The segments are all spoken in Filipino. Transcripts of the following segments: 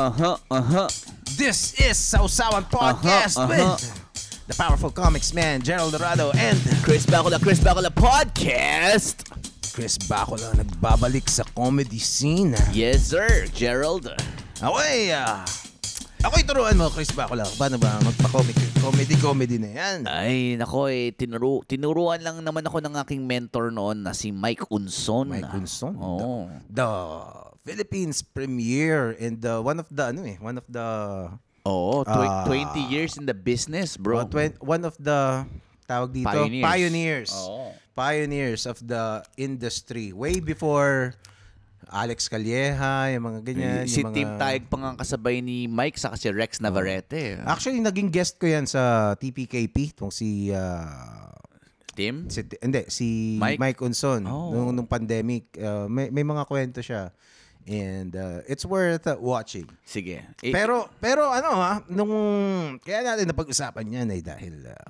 uh-huh, uh-huh. This is Sausawan uh-huh, Podcast uh-huh, uh-huh. with the powerful comics man, Gerald Dorado, and Chris Bacula, Chris Bacula Podcast. Chris Bacula nagbabalik sa comedy scene. Ah. Yes, sir, Gerald. Okay, uh, ah, Ako'y turuan mo, Chris Bacula. Paano ba magpa-comedy? Comedy, comedy na yan. Ay, nako eh. Tinuru, tinuruan lang naman ako ng aking mentor noon na si Mike Unson. Mike ah. Unson? Oo. Oh. The, the Philippines premiere in the one of the ano eh, one of the Oo, oh, uh, 20 years in the business, bro. Oh, one of the tawag dito, pioneers. Pioneers, oh. pioneers of the industry way before Alex Calleja, yung mga ganyan. Eh, si yung mga... Team Taig pang nga kasabay ni Mike sa si Rex Navarrete. Eh. Actually, naging guest ko yan sa TPKP, itong si... Uh, Tim? Si, hindi, si Mike, Mike Unson. Oh. Nung, nung pandemic. Uh, may, may mga kwento siya. And uh, it's worth uh, watching. Sige. I- pero pero ano ha, nung kaya natin napag-usapan 'yan ay eh, dahil uh,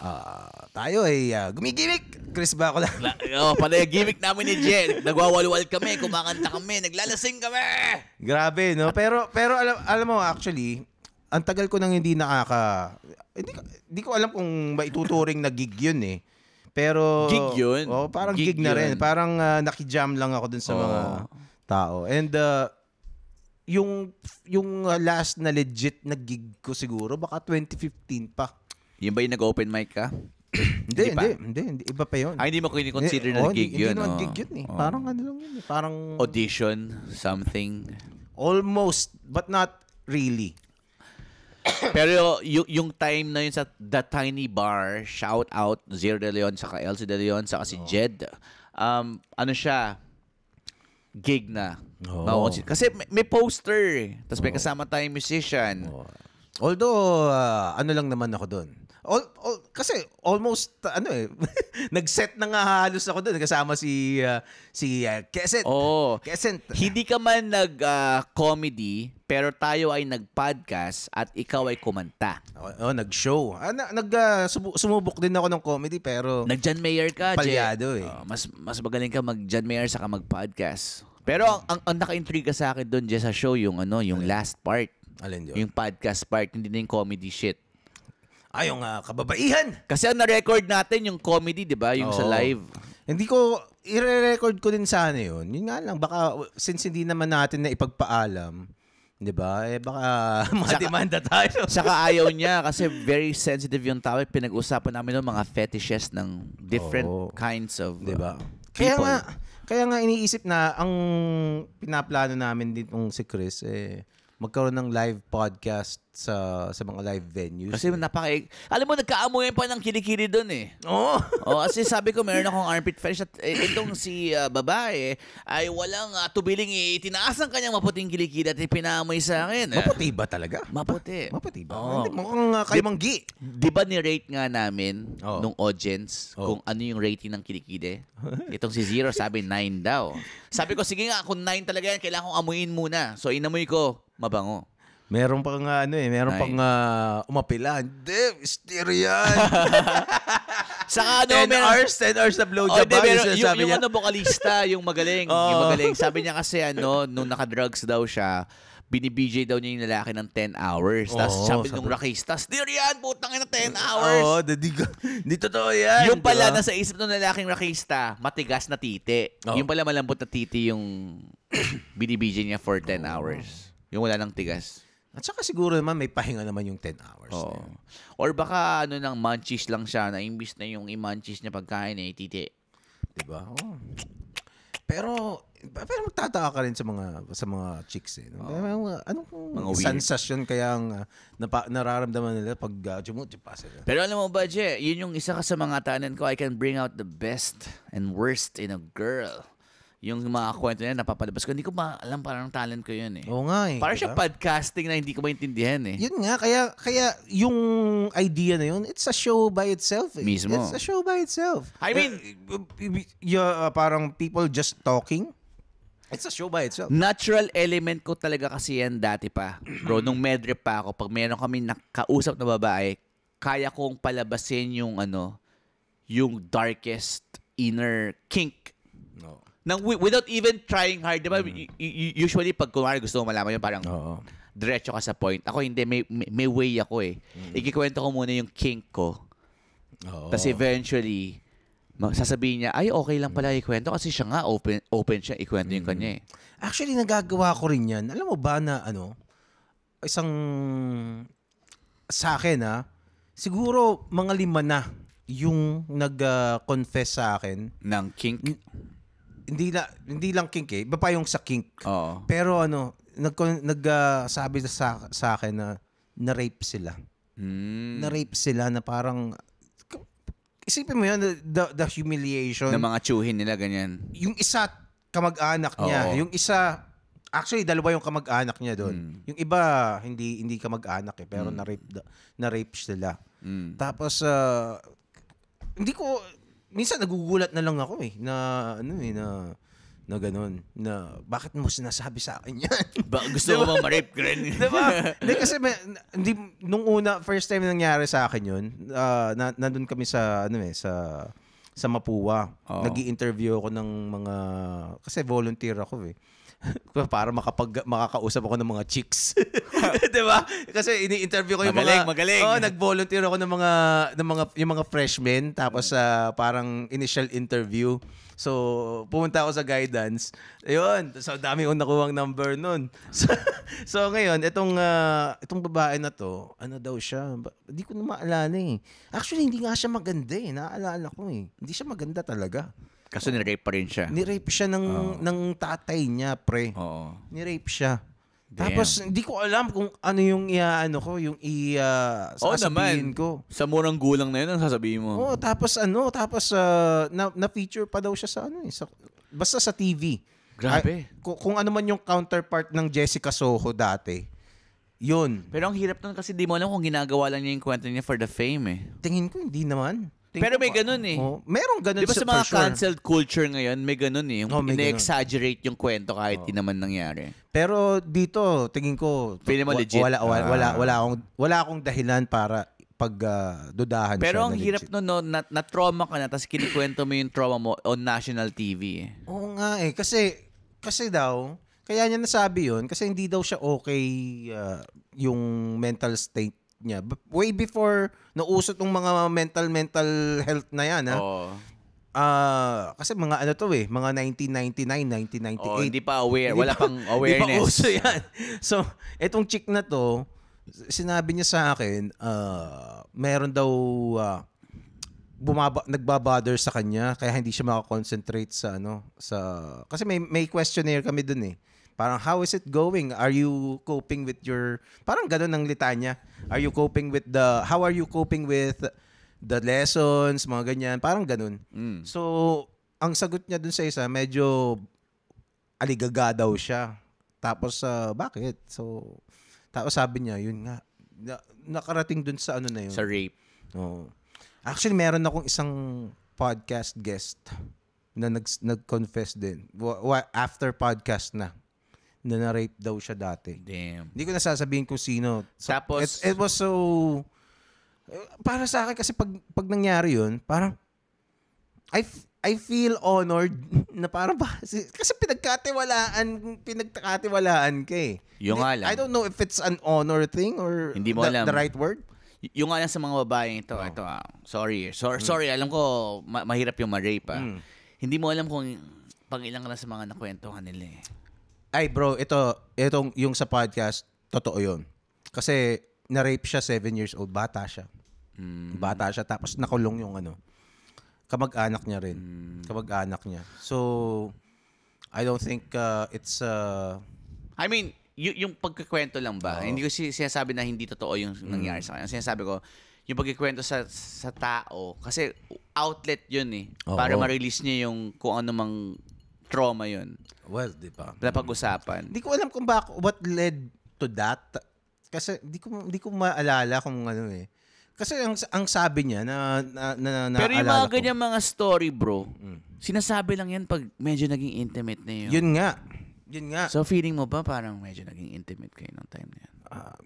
uh, tayo ay eh, uh, gumigimik. Chris ba ako lang? oh, pala yung gimmick namin ni Jen. Nagwawalwal kami, kumakanta kami, naglalasing kami. Grabe, no? Pero pero alam alam mo actually, ang tagal ko nang hindi nakaka hindi, hindi ko alam kung maituturing na gig 'yun eh. Pero gig 'yun. Oh, parang gig, gig na rin. Yun. Parang uh, nakijam lang ako dun sa oh. mga tao. And uh, yung yung last na legit na gig ko siguro baka 2015 pa. Yun ba yung nag-open mic ka? hindi, hindi, hindi, hindi, hindi, iba pa yun. Ay, ah, hindi mo kini-consider na oh, gig hindi, yun. Hindi naman oh. gig yun eh. Oh. Parang ano lang yun eh. Parang... Audition, something. Almost, but not really. Pero yung, yung time na yun sa The Tiny Bar, shout out Zero De Leon, saka Elsie De Leon, saka si oh. Jed. Um, ano siya, gig na. Oh. Kasi may, may poster eh. Tapos may oh. kasama tayong musician. Oh. Although, uh, ano lang naman ako doon. All, all, kasi almost, ano eh, nag-set na nga halos ako doon. Kasama si, uh, si uh, Kesent. Oo. Oh. Kesent. Hindi ka man nag-comedy, pero tayo ay nag-podcast at ikaw ay kumanta. Oo, oh, oh, nag-show. Ah, na, nag, uh, sumubok din ako ng comedy, pero... Nag-John Mayer ka, Palyado eh. Oh, mas, mas magaling ka mag-John Mayer saka mag-podcast. Pero ang, ang, ang naka-intriga sa akin doon, Jess, sa show, yung ano, yung last part. Alin yun? Yung podcast part, hindi na yung comedy shit. Ah, yung ah, kababaihan! Kasi ang na-record natin, yung comedy, di ba? Yung sa live. Hindi ko, i-record ko din sana yun. Yun nga lang, baka, since hindi naman natin na ipagpaalam, di ba? Eh, baka mademanda tayo. Saka ayaw niya kasi very sensitive yung topic. Pinag-usapan namin ng mga fetishes ng different Oo. kinds of uh, Di Kaya nga, kaya nga iniisip na ang pinaplano namin ditong si Chris eh magkaroon ng live podcast sa sa mga live venues. Kasi eh. napaka Alam mo nagkaamoy pa ng kilikili doon eh. Oo. Oh. oh, kasi sabi ko meron akong armpit fetish at eh, itong si uh, babae ay walang uh, tubiling eh, itinaas ang kanyang maputing kilikili at ipinamoy sa akin. Eh. Maputi ba talaga? Maputi. Maputi ba? Oh. Mukhang uh, ah, kay 'Di ba ni-rate nga namin oh. nung audience oh. kung ano yung rating ng kilikili? Itong si Zero sabi 9 daw. Sabi ko sige nga kung 9 talaga yan kailangan kong amuin muna. So inamoy ko mabango. Meron pang uh, ano eh, meron Ay. pang uh, umapila. Hindi, mystery yan. Saka ano, 10 meron, hours, 10 hours na blowjob. Oh, hindi, meron, yung, niya. yung ano, vocalista, yung magaling. oh. Yung magaling. Sabi niya kasi ano, nung naka-drugs daw siya, binibijay daw niya yung lalaki ng 10 hours. Oh, Tapos sabi nung rakista, Dear putang ina 10 hours. Oo, oh, di, di totoo yan. Yung pala, diba? nasa isip ng lalaking rakista, matigas na titi. Oh. Yung pala malambot na titi yung binibijay niya for 10 oh. hours. Yung wala ng tigas. At saka siguro naman may pahinga naman yung 10 hours. Oo. Na Or baka ano nang munchies lang siya na imbis na yung i-munchies niya pagkain ay eh, titi. 'Di ba? Oh. Pero pero magtataka ka rin sa mga sa mga chicks eh. No? Oh. Ano kung mga sensasyon kaya ang ah, napa, nararamdaman nila pag uh, jumuti pa Pero alam mo ba, Je, yun yung isa ka sa mga tanan ko. I can bring out the best and worst in a girl yung mga kwento niya napapalabas ko. Hindi ko ba alam parang talent ko yun eh. Oo nga eh. Parang diba? siya podcasting na hindi ko maintindihan eh. Yun nga, kaya, kaya yung idea na yun, it's a show by itself eh. Mismo. It's a show by itself. I mean, yeah, uh, parang people just talking. It's a show by itself. Natural element ko talaga kasi yan dati pa. Bro, nung medrep pa ako, pag meron kami nakausap na babae, kaya kong palabasin yung ano, yung darkest inner kink. No. Nang, without even trying hard, di ba? Mm. Usually, pag kunwari gusto mo malaman yun, parang Oo. diretso ka sa point. Ako hindi, may, may, way ako eh. Mm. Ikikwento ko muna yung kink ko. Oo. Tapos eventually, sasabihin niya, ay okay lang pala mm. ikwento kasi siya nga open open siya ikwento yung mm. kanya eh. Actually, nagagawa ko rin yan. Alam mo ba na ano, isang sa akin ha, ah, siguro mga lima na yung nag-confess ah, sa akin. Ng kink? hindi na hindi lang kink eh, iba pa yung sa kink. Oo. Pero ano, nag nagsabi uh, sa sa akin na na-rape sila. Mm. Na-rape sila na parang isipin mo yun, the, the humiliation. Ng mga tsuhin nila, ganyan. Yung isa, kamag-anak niya. Oo. Yung isa, actually, dalawa yung kamag-anak niya doon. Mm. Yung iba, hindi hindi kamag-anak eh, pero mm. na-rape, na-rape sila. Mm. Tapos, uh, hindi ko, minsan nagugulat na lang ako eh na ano eh na na ganun, na bakit mo sinasabi sa akin yan? ba, gusto diba? mo bang ma-rape ka rin? diba? Di, kasi may, di, nung una, first time nangyari sa akin yun, uh, na, nandun kami sa, ano eh, sa, sa Mapua. Oh. nag interview ako ng mga, kasi volunteer ako eh. para makapag makakausap ako ng mga chicks. 'Di ba? Kasi ini-interview ko yung magaling, mga magaling. Oh, nag-volunteer ako ng mga ng mga yung mga freshmen tapos uh, parang initial interview. So, pumunta ako sa guidance. Ayun, so dami kong nakuhang number noon. So, so ngayon, itong uh, itong babae na to, ano daw siya? Hindi ko na maalala eh. Actually, hindi nga siya maganda eh. Naaalala ko eh. Hindi siya maganda talaga. Kaso nirape pa rin siya. Ni-rape siya ng, oh. ng tatay niya, pre. Oo. Ni-rape siya. Damn. Tapos hindi ko alam kung ano yung iaano ko, yung i ah, sasabihin oh, ko. Sa murang gulang na yun ang sasabihin mo. Oh, tapos ano, tapos uh, na, na feature pa daw siya sa ano eh, sa, basta sa TV. Grabe. Ay, kung, kung ano man yung counterpart ng Jessica Soho dati. Yun. Pero ang hirap nun kasi di mo alam kung ginagawa lang niya yung kwento niya for the fame eh. Tingin ko hindi naman. Pero may ganun eh. Oh, merong ganun Di ba sa mga sure. cancelled culture ngayon, may ganun eh. Yung oh, ina-exaggerate yung kwento kahit oh. di naman nangyari. Pero dito, tingin ko, Pili mo legit. Wala, wala, ah. wala, wala, akong, wala akong dahilan para pag-dudahan ah, uh, Pero siya ang hirap no, no na, na trauma ka na tapos kinikwento mo yung trauma mo on national TV. Eh. Oo nga eh kasi kasi daw kaya niya nasabi yun kasi hindi daw siya okay uh, yung mental state niya. Way before nauso tong mga mental mental health na yan, ha? Oo. Ah, kasi mga ano to eh, mga 1999, 1998. Oh, hindi pa aware, hindi wala pa, pang awareness. Hindi pa uso yan. So, etong chick na to, sinabi niya sa akin, uh, meron daw uh, bumaba nagbabother sa kanya kaya hindi siya makakonsentrate sa ano sa kasi may may questionnaire kami dun eh. Parang, how is it going? Are you coping with your, parang ganun ang litanya. Are you coping with the, how are you coping with the lessons, mga ganyan. Parang ganun. Mm. So, ang sagot niya dun sa isa, medyo aligaga daw siya. Tapos, uh, bakit? So, tapos sabi niya, yun nga, na, nakarating dun sa ano na yun. Sa rape. Oh. Actually, meron akong isang podcast guest na nag, nag-confess din. W- after podcast na na-rape daw siya dati. Damn. Hindi ko nasasabihin kung sino. Tapos, it, it was so... Para sa akin kasi pag, pag nangyari yun, parang... I, I feel honored na parang ba, kasi pinagkatiwalaan, pinagkatiwalaan ka eh. Yung nga lang. I don't know if it's an honor thing or Hindi mo the, alam. the right word. Y- yung nga lang sa mga babae ito, oh. ito ah, sorry, so, mm. sorry, alam ko ma- mahirap yung ma-rape ah. Mm. Hindi mo alam kung pang ilang ka na sa mga nakwento kanila eh. Ay bro, ito, itong yung sa podcast, totoo yun. Kasi na-rape siya, 7 years old, bata siya. Mm. Bata siya, tapos nakulong yung ano, kamag-anak niya rin. Mm. Kamag-anak niya. So, I don't think uh, it's... Uh, I mean, y- yung pagkikwento lang ba? Oh. Hindi ko si- sinasabi na hindi totoo yung mm. nangyari sa kanya. Sinasabi ko, yung pagkikwento sa sa tao kasi outlet yun eh Oo. para ma-release niya yung kung ano mang trauma yun. Well, di ba? pag usapan Hindi ko alam kung bak what led to that. Kasi di ko di ko maalala kung ano eh. Kasi ang ang sabi niya na na, na, na Pero yung mga ganyan mga story, bro. Mm. Sinasabi lang yan pag medyo naging intimate na yun. Yun nga. Yun nga. So feeling mo ba parang medyo naging intimate kayo nung time na yan? Uh, ah,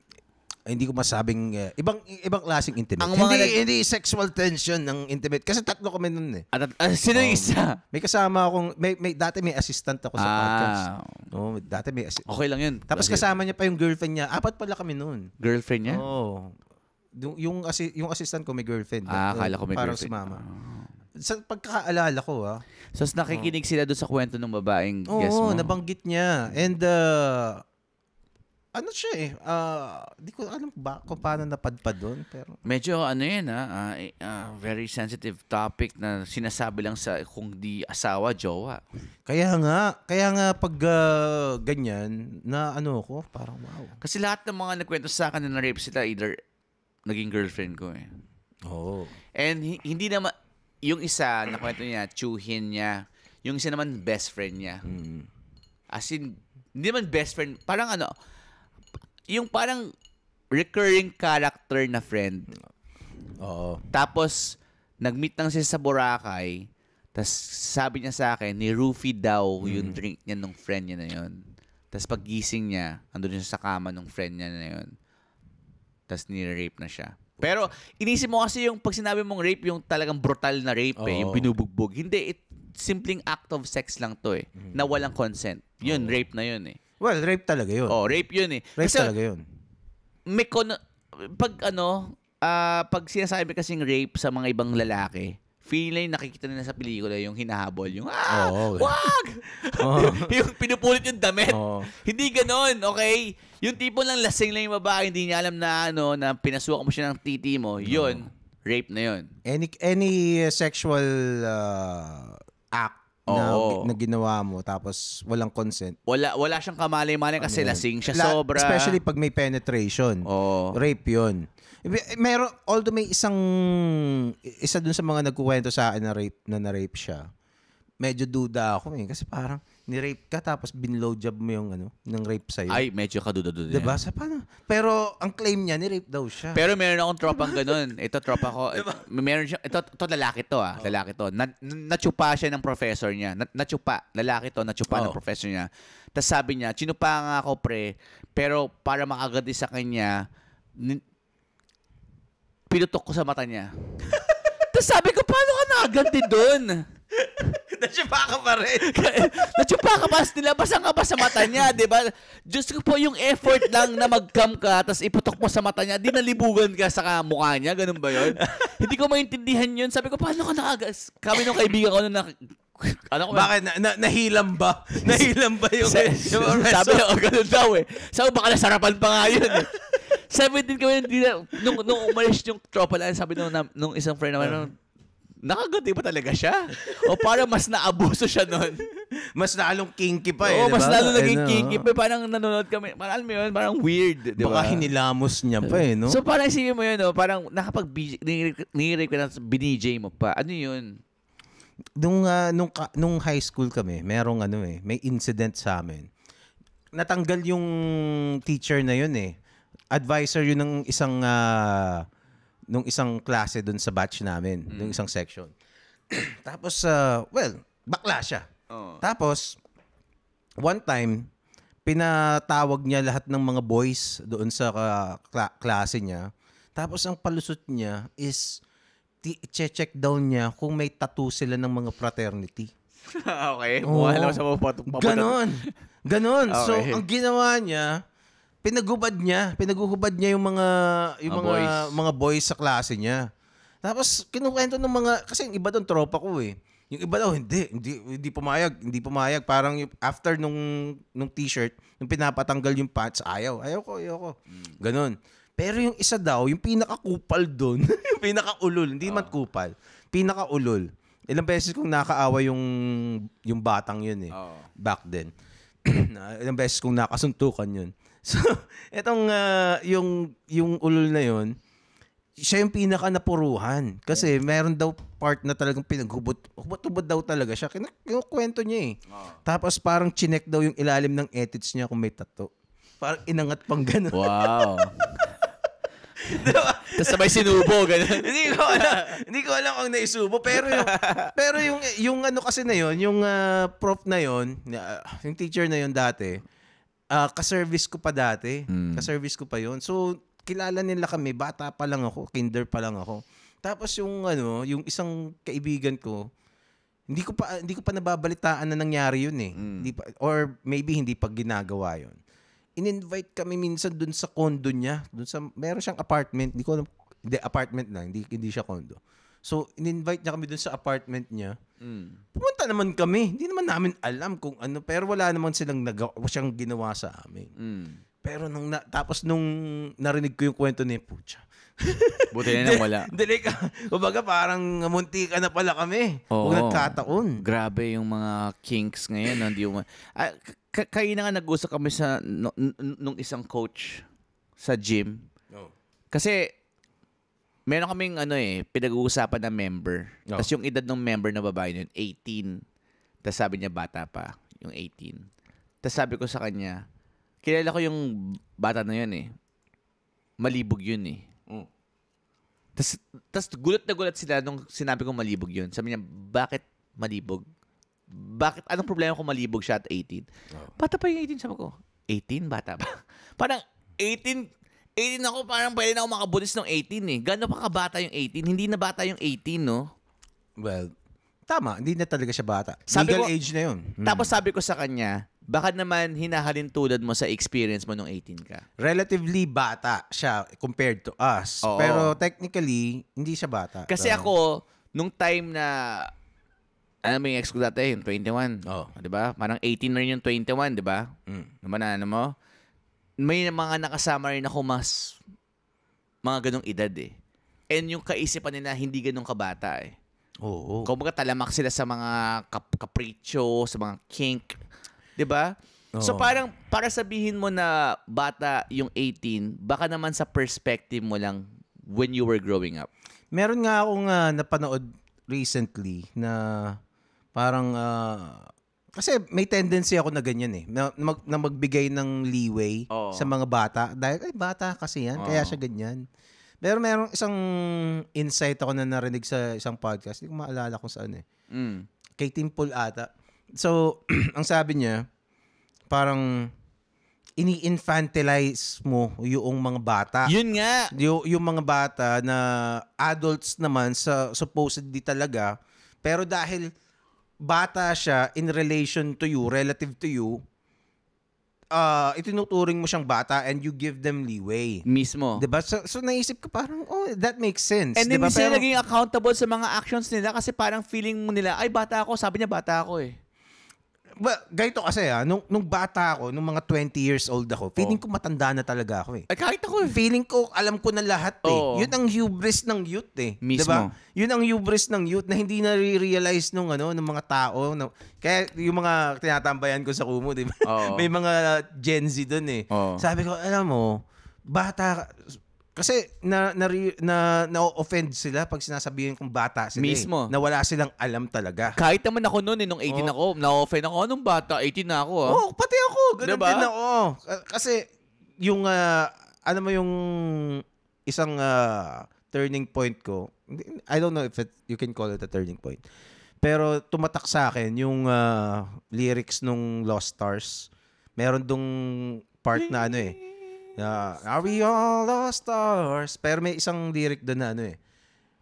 hindi ko masabing eh, ibang ibang klaseng intimate. Ang hindi nag- hindi sexual tension ng intimate kasi tatlo kami noon eh. Ah, at, at, ah, sino yung isa? May kasama akong may, may dati may assistant ako sa Ah. podcast. No, dati may assi- Okay lang yun. Tapos Kasi kasama niya pa yung girlfriend niya. Apat pala kami noon. Girlfriend niya? Oo. Yung yung, assi- yung assistant ko may girlfriend. Ah, akala ko may Parang girlfriend. Parang si mama. Ah. Sa pagkakaalala ko ah. So, nakikinig sila doon sa kwento ng babaeng guest mo. Oo, nabanggit niya. And uh, ano siya eh, uh, di ko alam ba kung paano napadpad doon. Pero... Medyo ano yan ah, uh, uh, very sensitive topic na sinasabi lang sa kung di asawa, jowa. Kaya nga, kaya nga pag uh, ganyan, na ano ko, parang wow. Kasi lahat ng mga nagkwento sa akin na na-rape sila, either naging girlfriend ko eh. Oo. Oh. And h- hindi naman, yung isa, nakwento niya, chuhin niya. Yung isa naman, best friend niya. Mm. As in, hindi naman best friend, parang ano, yung parang recurring character na friend. Oo. Tapos, nag-meet lang siya sa Boracay. Tapos, sabi niya sa akin, ni Rufy daw mm. yung drink niya nung friend niya na yun. Tapos, paggising niya, andun siya sa kama nung friend niya na yun. Tapos, nire-rape na siya. Pero, inisip mo kasi yung pag sinabi mong rape, yung talagang brutal na rape, Oo. eh, yung binubugbog. Hindi, it, simpleng act of sex lang to eh, mm. na walang consent. Yun, Oo. rape na yun eh. Well, rape talaga yun. Oh, rape yun eh. Rape Kasi, talaga yun. May kon... Pag ano, uh, pag sinasabi kasing rape sa mga ibang lalaki, feeling nakikita na sa pelikula yung hinahabol, yung ah, oh, okay. wag! Oh. yung pinupulit yung damit. Oh. Hindi ganon, okay? Yung tipo lang lasing lang yung babae, hindi niya alam na ano, na pinasukan mo siya ng titi mo, yun, oh. rape na yun. Any, any sexual uh, oh. na, na ginawa mo tapos walang consent. Wala wala siyang kamalay-malay kasi ano lasing siya La, sobra. Especially pag may penetration. Oh. Rape 'yun. Meron although may isang isa dun sa mga nagkukwento sa akin na rape na na-rape siya. Medyo duda ako eh kasi parang ni-rape ka tapos binlow job mo yung ano, ng rape sa'yo. Ay, medyo kadududo din. Diba? Sa paano? Pero ang claim niya, ni-rape daw siya. Pero meron akong tropang ganun. Ito tropa ko. Diba? Meron siya. Ito, ito lalaki to ah. Oh. Lalaki to. Na, siya ng professor niya. Na, natsupa. Lalaki to. Natsupa oh. ng professor niya. Tapos sabi niya, chinupa nga ako pre. Pero para makagadi sa kanya, pinutok ko sa mata niya. Tapos sabi ko, paano ka nakaganti doon? Natsupaka pa rin. Natsupaka pa, nilabasan ka pa sa mata niya, di ba? Diyos ko po, yung effort lang na mag-cam ka, tapos iputok mo sa mata niya, di nalibugan ka sa mukha niya, ganun ba yun? Hindi ko maintindihan yun. Sabi ko, paano ka nakagas? Kami nung kaibigan ko nung nak ano ko Bakit? Na, na, nahilam ba? Nahilam ba yung, sa, yung Sabi ko, ganun daw eh. Sabi baka nasarapan pa nga yun eh. 17 kami, hindi nung, nung umalis yung tropa lang, sabi nung, nung isang friend naman, uh nakaganda pa talaga siya? o para mas naabuso siya noon. mas naalong kinky pa eh. Oo, diba? mas lalo naging kinky pa. Eh. Parang nanonood kami. Parang alam mo yun, parang weird. Diba? Baka hinilamos niya pa eh, no? So parang isipin mo yun, no? parang nakapag nire ko na binijay mo pa. Ano yun? Nung, uh, nung, ka, nung high school kami, merong ano eh, may incident sa amin. Natanggal yung teacher na yun eh. Advisor yun ng isang uh, nung isang klase doon sa batch namin, mm. nung isang section. Tapos, uh, well, bakla siya. Oh. Tapos, one time, pinatawag niya lahat ng mga boys doon sa uh, kla- klase niya. Tapos, ang palusot niya is check down niya kung may tattoo sila ng mga fraternity. okay. Oo. Buhala sa mga pato. Ganon. Ganon. Okay. So, ang ginawa niya, pinagubad niya, pinaguhubad niya yung mga yung mga mga boys. mga boys sa klase niya. Tapos kinukwento ng mga kasi yung iba doon tropa ko eh. Yung iba daw hindi, hindi hindi pumayag, hindi pumayag parang yung, after nung nung t-shirt, nung pinapatanggal yung pants, ayaw. Ayaw ko, ayaw ko. Hmm. Ganun. Pero yung isa daw, yung pinakakupal doon, yung pinakaulol, hindi man ah. kupal, pinakaulol. Ilang beses kong nakaawa yung yung batang yun eh Oo. Ah. back then. Na- ilang beses kong nakasuntukan yun. So, itong uh, ah, yung yung ulol na yon, siya yung pinaka napuruhan kasi yeah. meron daw part na talagang pinaghubot hubot-hubot daw talaga siya kinukwento niya eh. Oh. Tapos parang chinek daw yung ilalim ng edits niya kung may tato. Parang inangat pang ganun. Wow. diba? Tapos sabay sinubo, ganun. hindi ko alam, hindi ko alam kung naisubo, pero yung, pero yung, yung ano kasi na yon, yung uh, prof na yon, yung teacher na yon dati, uh, ka-service ko pa dati. Mm. Ka-service ko pa yon So, kilala nila kami. Bata pa lang ako. Kinder pa lang ako. Tapos yung ano, yung isang kaibigan ko, hindi ko pa hindi ko pa nababalitaan na nangyari yun eh. Mm. Hindi pa, or maybe hindi pa ginagawa yun. In-invite kami minsan dun sa condo niya, dun sa meron siyang apartment, hindi ko alam, hindi apartment na, hindi hindi siya condo. So, in-invite niya kami dun sa apartment niya. Mm. Pumunta naman kami. Hindi naman namin alam kung ano. Pero wala naman silang nagawa, siyang ginawa sa amin. Mm. Pero nung na, tapos nung narinig ko yung kwento ni Pucha. Buti na nang wala. Dali ka. Kumbaga parang munti ka na pala kami. Oo. Huwag nagkataon. Grabe yung mga kinks ngayon. Hindi yung, ah, kayo na nga nag-usap kami sa nung isang coach sa gym. Oh. Kasi meron kaming ano eh, pinag-uusapan ng member. Oh. Tapos yung edad ng member na babae nun, 18. Tapos sabi niya, bata pa, yung 18. Tapos sabi ko sa kanya, kilala ko yung bata na yun eh. Malibog yun eh. Mm. Tapos, tapos gulat na gulat sila nung sinabi ko malibog yun. Sabi niya, bakit malibog? Bakit? Anong problema kung malibog siya at 18? Oh. Bata pa yung 18, sabi ko. 18? Bata pa. Parang 18 18 ako, parang pwede na ako makabulis ng 18 eh. Gano'n pa kabata yung 18? Hindi na bata yung 18, no? Well, tama. Hindi na talaga siya bata. Sabi Legal ko, age na yun. Hmm. Tapos sabi ko sa kanya, baka naman hinahalin tulad mo sa experience mo nung 18 ka. Relatively bata siya compared to us. Oo. Pero technically, hindi siya bata. Kasi so, ako, nung time na ano may ex ko dati, yung 21. Oh. 'Di ba? Parang 18 na rin yung 21, 'di ba? Mm. Naman ano mo? may mga nakasama rin ako mas mga ganong edad eh. And yung kaisipan nila hindi ganong kabata eh. Oo. Oh, oh. Kumbaga talamak sila sa mga kap- kapricho, sa mga kink. 'Di ba? Oh. So parang para sabihin mo na bata yung 18, baka naman sa perspective mo lang when you were growing up. Meron nga akong uh, napanood recently na parang uh, kasi may tendency ako na ganyan eh, na, mag, na magbigay ng leeway Oo. sa mga bata. Dahil, ay, bata kasi yan, kaya siya ganyan. Pero merong isang insight ako na narinig sa isang podcast. Hindi ko maalala kung saan eh. Mm. Kay Tim Pool ata. So, ang sabi niya, parang ini-infantilize mo yung mga bata. Yun nga. Yung, yung mga bata na adults naman sa supposedly talaga pero dahil bata siya in relation to you, relative to you, uh, itinuturing mo siyang bata and you give them leeway. Mismo. Diba? So, so naisip ko parang, oh, that makes sense. And diba? then diba? sila naging accountable sa mga actions nila kasi parang feeling mo nila, ay, bata ako. Sabi niya, bata ako eh well, ganito kasi ah, nung, nung bata ako, nung mga 20 years old ako, feeling oh. ko matanda na talaga ako eh. Ay, kahit ako eh. Feeling ko, alam ko na lahat eh. Oo. Oh. Yun ang hubris ng youth eh. Mismo. Diba? Yun ang hubris ng youth na hindi nare-realize nung, ano, ng mga tao. Na, kaya yung mga tinatambayan ko sa Kumu, di ba? May mga Gen Z dun eh. Oo. Sabi ko, alam mo, bata, kasi na na na, na-offend sila pag sinasabihin kong bata sila. Mismo. Eh, na wala silang alam talaga. Kahit naman ako noon eh, nung 18 oh. ako, na-offend ako nung bata, 18 na ako Oo, ah. Oh, pati ako, ganun diba? din ako. Kasi yung uh, ano mo yung isang uh, turning point ko, I don't know if it, you can call it a turning point. Pero tumatak sa akin yung uh, lyrics nung Lost Stars. Meron dong part na ano eh Uh, are we all lost stars? Pero may isang lyric doon na ano eh.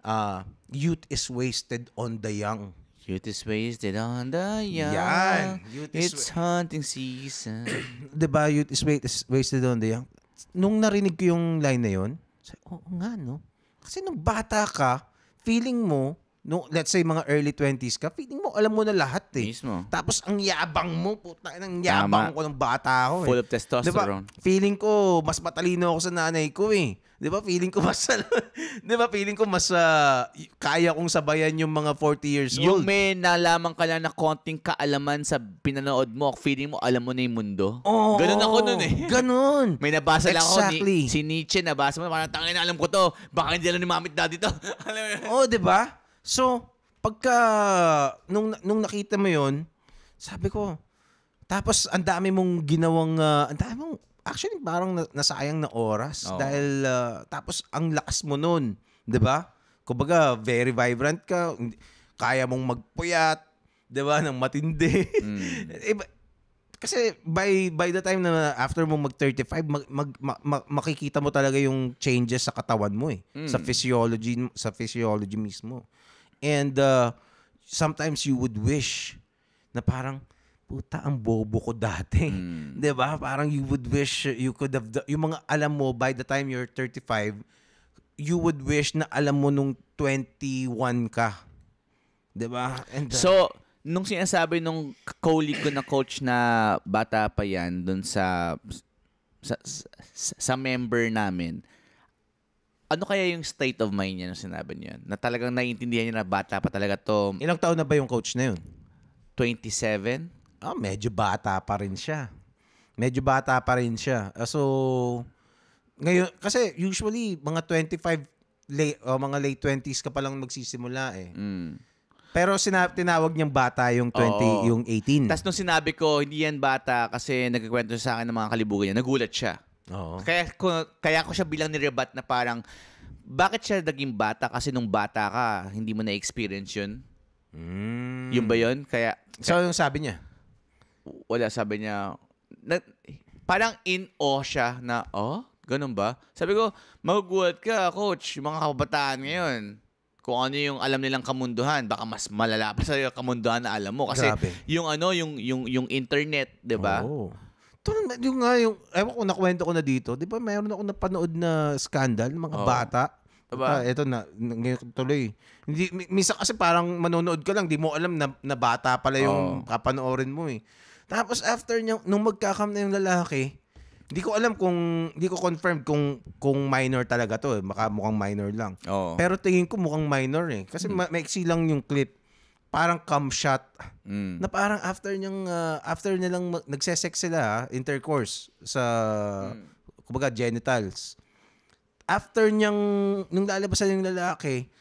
Uh, youth is wasted on the young. Youth is wasted on the young. Yan. Youth is It's hunting season. diba, youth is, wait, is wasted on the young? Nung narinig ko yung line na yun, sabi, oh, nga no. Kasi nung bata ka, feeling mo, no, let's say mga early 20s ka, feeling mo alam mo na lahat eh. Mismo. Tapos ang yabang mo, puta, ang yabang Tama. ko ng bata ko eh. Full of testosterone. Diba? Feeling ko, mas matalino ako sa nanay ko eh. Di ba? Feeling ko mas, di ba? Feeling ko mas uh, kaya kong sabayan yung mga 40 years old. Yung may nalaman ka lang na konting kaalaman sa pinanood mo, feeling mo alam mo na yung mundo. Oh, ganun ako noon eh. Ganun. may nabasa lang exactly. ako ni, si Nietzsche, nabasa mo, parang tangina alam ko to. Baka hindi lang ni mamit daddy to. Oo, oh, di ba? So, pagka nung nung nakita mo 'yon, sabi ko, tapos ang dami mong ginawang uh, ang dami mong actually parang nasayang na oras oh. dahil uh, tapos ang lakas mo noon, 'di ba? Kumbaga, very vibrant ka, kaya mong magpuyat, 'di ba, ng matindi. Mm. kasi by by the time na after mo mag 35 mag, mag, mag, makikita mo talaga yung changes sa katawan mo eh mm. sa hmm. physiology sa physiology mismo and uh, sometimes you would wish na parang puta ang bobo ko dati mm. 'di ba parang you would wish you could have the, yung mga alam mo by the time you're 35 you would wish na alam mo nung 21 ka 'di ba and uh, so nung sinasabi nung colleague ko na coach na bata pa yan dun sa sa, sa, sa member namin, ano kaya yung state of mind niya nung sinabi niya? Na talagang naiintindihan niya na bata pa talaga to. Ilang taon na ba yung coach na yun? 27. Ah, oh, medyo bata pa rin siya. Medyo bata pa rin siya. Ah, so, ngayon, kasi usually, mga 25, late, oh, mga late 20s ka palang magsisimula eh. Mm. Pero sina- tinawag niyang bata yung 20, Oo. yung 18. Tapos nung sinabi ko, hindi yan bata kasi nagkikwento sa akin ng mga kalibugan niya, nagulat siya. Oo. Kaya ko, kaya ko siya bilang nirebat na parang, bakit siya naging bata? Kasi nung bata ka, hindi mo na-experience yun. Mm. Yun ba yun? Kaya, So, yung sabi niya. wala, sabi niya, na, parang in awe siya na, oh, ganun ba? Sabi ko, magugulat ka, coach, mga kabataan ngayon kung ano yung alam nilang kamunduhan, baka mas malala pa sa kamunduhan na alam mo kasi Grabe. yung ano yung yung yung internet, 'di ba? Oo. Oh. Tol, yung nga yung ewan ko nakwento ko na dito, 'di ba? Mayroon ako napanood na scandal ng mga Oo. Oh. bata. Diba? Ah, ito na, ngayon tuloy. Hindi, minsan kasi parang manonood ka lang, di mo alam na, na bata pala yung Oo. Oh. kapanoorin mo eh. Tapos after nyo, nung magkakam na yung lalaki, hindi ko alam kung hindi ko confirmed kung kung minor talaga 'to, eh. baka mukhang minor lang. Oo. Pero tingin ko mukhang minor eh kasi mm. ma- maiksi lang yung clip. Parang cam shot mm. na parang after niyang uh, after nilang mag- nagse-sex sila ah, intercourse sa mm. kumbaga genitals. After niyang nung lalabasan yung lalaki,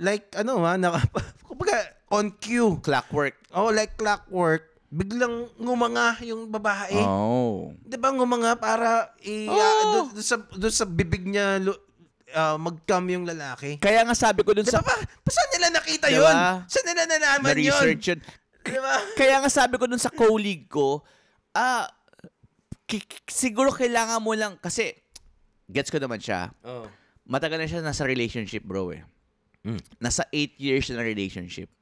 like ano ha, ah, na, kumbaga on cue. Clockwork. Oh, like clockwork biglang ngumanga yung babae. Oh. 'Di ba ngumanga para i ah, oh. uh, doon, doon sa doon sa bibig niya uh, ah, mag-come yung lalaki. Kaya nga sabi ko doon diba sa pa, pa, saan nila nakita diba? 'yun? Saan nila nalaman Na 'yun? 'Di ba? Kaya nga sabi ko doon sa colleague ko, ah uh, siguro kailangan mo lang kasi gets ko naman siya. Oh. Matagal na siya nasa relationship, bro eh. Mm. Nasa 8 years na relationship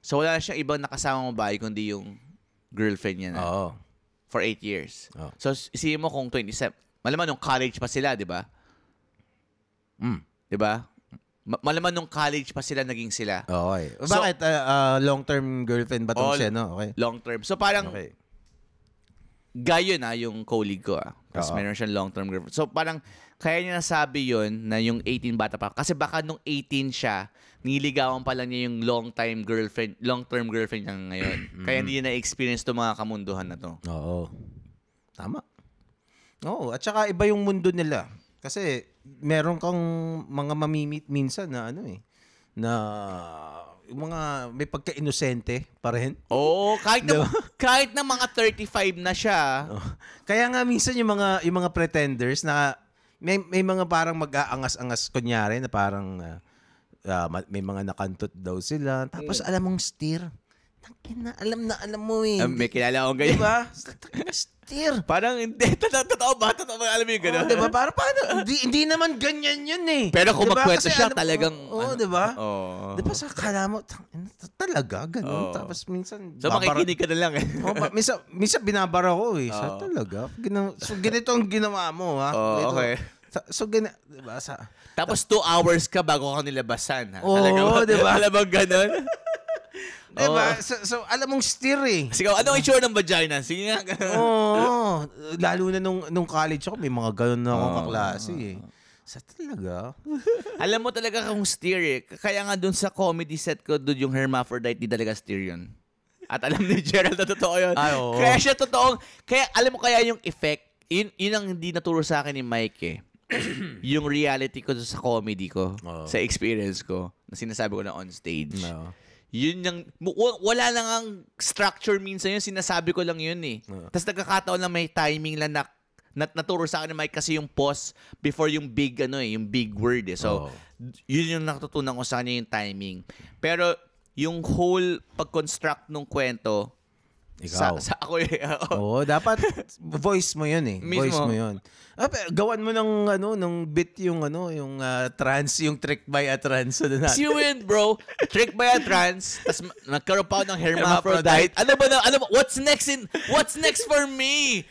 So wala siyang ibang nakasama mo ba kundi yung girlfriend niya na. Oo. For eight years. Oo. So isipin mo kung 27. Malaman nung college pa sila, di ba? Mm. Di ba? Ma- malaman nung college pa sila naging sila. Okay. So, Bakit uh, uh, long-term girlfriend ba tong siya, no? Okay. Long-term. So parang okay. Gayon na yung colleague ko ah. Kasi meron siyang long-term girlfriend. So parang kaya niya nasabi yon na yung 18 bata pa. Kasi baka nung 18 siya, niligawan pa lang niya yung long-time girlfriend, long-term girlfriend niya ngayon. Mm-hmm. kaya hindi niya na-experience to mga kamunduhan na to. Oo. Tama. Oo, at saka iba yung mundo nila. Kasi meron kang mga mamimit minsan na ano eh, na mga may pagka-inosente pa rin. Oo, oh, kahit na, kahit na mga 35 na siya. Oh. Kaya nga minsan yung mga yung mga pretenders na may may mga parang mag-aangas-angas kunyari na parang uh, uh, may mga nakantot daw sila. Tapos mm. alam mong steer. Tangina, alam na alam mo eh. Um, may kilala akong ganyan. Diba? Tir. Parang hindi. Totoo ba? Totoo ba? Alam mo yung gano'n? Oh, diba? Parang paano? Hindi, hindi naman ganyan yun eh. Pero kung diba? magkwento siya, ano, talagang... Oo, oh, ano, diba? Oo. Oh. Diba sa kala mo, talaga ganun. Oh. Tapos minsan... So babara... makikinig ka na lang eh. oh, minsan, minsan binabara ko eh. Sa oh. talaga? Gina, so ganito ang ginawa mo ha? oh, okay. Sa, so, gina, diba, sa, Tapos two hours ka bago ka nilabasan, ha? Oo, oh, diba? Alam mo ganun? Diba? Oh. So, so, alam mong steer eh. Sige, ano ang sure ng vagina? Sige nga. Oo. Oh, lalo na nung, nung college ako, may mga ganun na akong oh. kaklase eh. Sa talaga? alam mo talaga kung steer eh. Kaya nga dun sa comedy set ko, dude, yung hermaphrodite, di talaga steer yun. At alam ni Gerald na totoo yun. Ay, ah, oo. Kaya siya totoong, kaya alam mo kaya yung effect, yun, yun ang hindi naturo sa akin ni Mike eh. yung reality ko sa comedy ko, oh. sa experience ko, na sinasabi ko na on stage. No yun yung, wala lang ang structure minsan yun, sinasabi ko lang yun eh. Uh-huh. Ah. Tapos nagkakataon lang may timing lang na, nat naturo sa akin ni Mike kasi yung pause before yung big ano eh, yung big word eh. So, oh. yun yung natutunan ko sa kanya yung timing. Pero yung whole pag-construct ng kwento, ikaw. Sa, sa ako eh. Oo, dapat voice mo 'yun eh. Mismo. Voice mo 'yun. Ah, gawan mo ng ano, ng bit yung ano, yung uh, trans, yung trick by a trans ano na natin. Sino yun, bro? trick by a trans, tas nagkaroon pa ako ng hermaphrodite. ano ba na, ano ba, what's next in, what's next for me?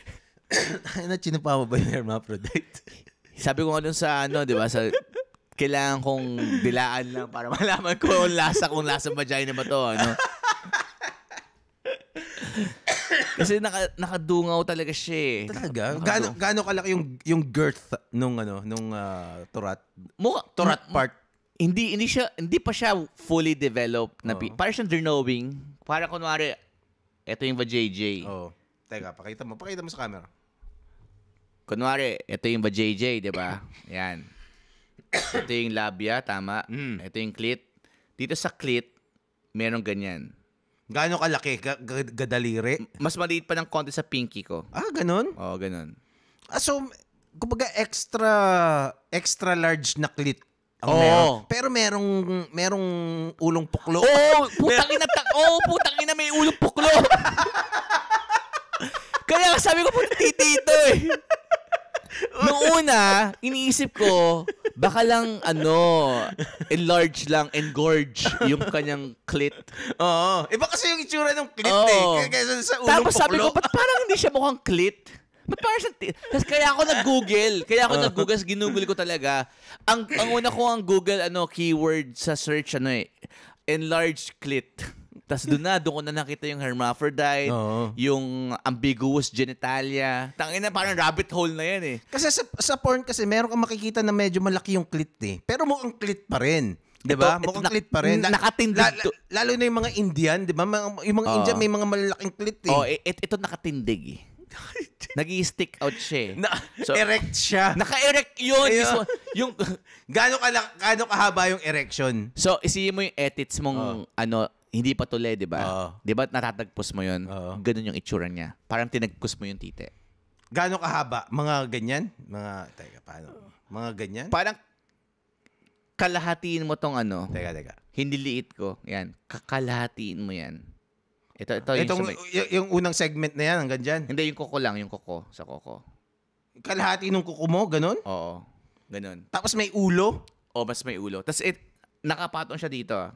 ano, chinupa mo ba yung hermaphrodite? Sabi ko nga dun sa ano, di ba, sa kailangan kong dilaan lang para malaman ko ang lasa kung lasa vagina ba to, ano. Kasi naka, nakadungaw talaga siya eh. Talaga? Gaano gaano kalaki yung yung girth nung ano nung uh, ah, turat? Mukha, turat part. Hindi hindi siya hindi pa siya fully developed na Oo. para siyang drenowing. Para kunwari ito yung ba JJ. Oh. Teka, pakita mo. Pakita mo sa camera. Kunwari ito yung ba JJ, 'di ba? Yan. Ito yung labia, tama. Mm. Ito yung clit. Dito sa clit, meron ganyan. Gaano kalaki? G- g- gadaliri? Mas maliit pa ng konti sa pinky ko. Ah, ganun? Oo, ganun. Ah, so, kumbaga extra, extra large na clit ang oh. meron. Pero merong merong ulong puklo. oh, putang ina. Ta- oh, putang ina may ulong puklo. Kaya sabi ko, puti tito eh. Noong una, iniisip ko, baka lang, ano, enlarge lang, engorge yung kanyang clit. Oo. Iba kasi yung itsura ng clit Oo. eh. Kaysa sa ulong Tapos sabi ko, ba't parang hindi siya mukhang clit? Ba't parang siyang... Tapos kaya ako nag-google. Kaya ako nag-google. Tapos ginugol ko talaga. Ang, ang una ko ang Google ano keyword sa search ano eh. Enlarged clit. Tapos doon na, doon ko na nakita yung hermaphrodite, Oo. yung ambiguous genitalia. Tangin na, parang rabbit hole na yan eh. Kasi sa, sa porn kasi meron kang makikita na medyo malaki yung clit eh. Pero mukhang clit pa rin. 'Di ba? Ito- ito Mukhang nak- clit pa rin. La- nakatindig la- la- lalo na yung mga Indian, 'di ba? Yung mga Oo. Indian may mga malalaking clit eh. Oh, eh, it, eh, ito nakatindig eh. Nag-i-stick out siya eh. Na, So- erect siya. Naka-erect yun. Ayun. yung, Gaano ka gaano kahaba yung erection? so, isihin mo yung edits mong, ano, hindi pa tule, di ba? Oo. Di ba natatagpos mo yun? Oo. Ganun yung itsura niya. Parang tinagpos mo yung tite. Gano'ng kahaba? Mga ganyan? Mga, teka, paano? Mga ganyan? Parang kalahatiin mo tong ano. Teka, teka. liit ko. Yan. Kakalahatiin mo yan. Ito, ito yung, Itong, sumay- y- yung unang segment na yan, hanggang dyan. Hindi, yung kuko lang. Yung kuko. Sa kuko. Kalahati ng kuko mo, ganun? Oo. Ganon. Tapos may ulo. O, mas may ulo. Tapos it, nakapaton siya dito. Ah.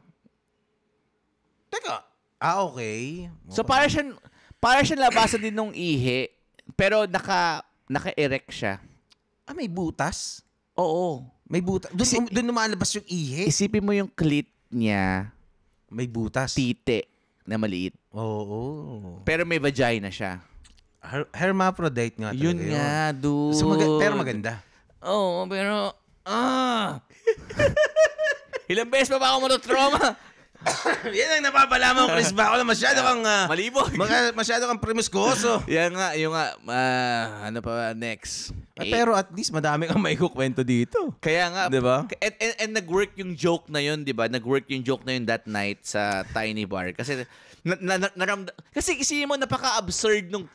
Teka. Ah, okay. So, para siyang, para siyang labasan din nung ihi, pero naka, naka-erect siya. Ah, may butas? Oo. May butas. Doon, Isip, doon lumalabas yung ihi. Isipin mo yung clit niya. May butas. Tite na maliit. Oo. Pero may vagina siya. Her- hermaphrodite nga talaga yun. Yun nga, dude. So, mag- pero maganda. Oo, pero... Ah! Ilang beses pa ba ako matutroma? Yan ang napapalaman mo, Chris Bacol. Masyado ah, kang... Uh, Malibog. Mga, masyado kang promiscuoso. Yan nga, yung nga, ah, ano pa, next. Eh, pero at least madami kang may kukwento dito. Kaya nga, Di ba? And, and, and nag-work yung joke na yun, di ba? Nag-work yung joke na yun that night sa Tiny Bar. Kasi, na, na, na- naramda- kasi isipin mo, napaka-absurd nung,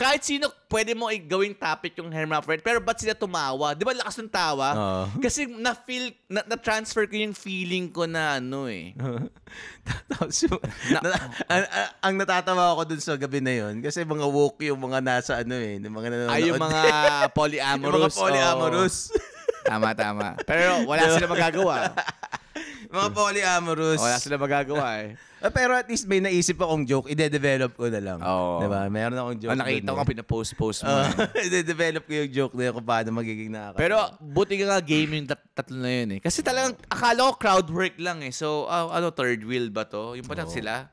kahit sino pwede mo gawing topic yung hermaphrodite pero ba't sila tumawa? 'Di ba lakas ng tawa? Uh. Kasi na feel na, na transfer ko yung feeling ko na ano eh. Tapos yung, na, na, ang, ang natatawa ako dun sa gabi na yon kasi mga woke yung mga nasa ano eh, yung mga nanonood. Ay yung mga polyamorous. yung mga polyamorous. Oh. tama tama. Pero wala sila magagawa. Mga polyamorous. Oh, wala sila magagawa eh. eh. Pero at least may naisip akong joke, ide-develop ko na lang. Oo. Diba? Meron akong joke. Ang ah, nakita ko nga, eh. pinapost-post mo. eh. ide-develop ko yung joke na yun kung paano magiging nakaka. Pero buti ka nga game yung tat- tatlo na yun eh. Kasi talagang akala ko crowd work lang eh. So, ah, ano, third wheel ba to? Yung pala sila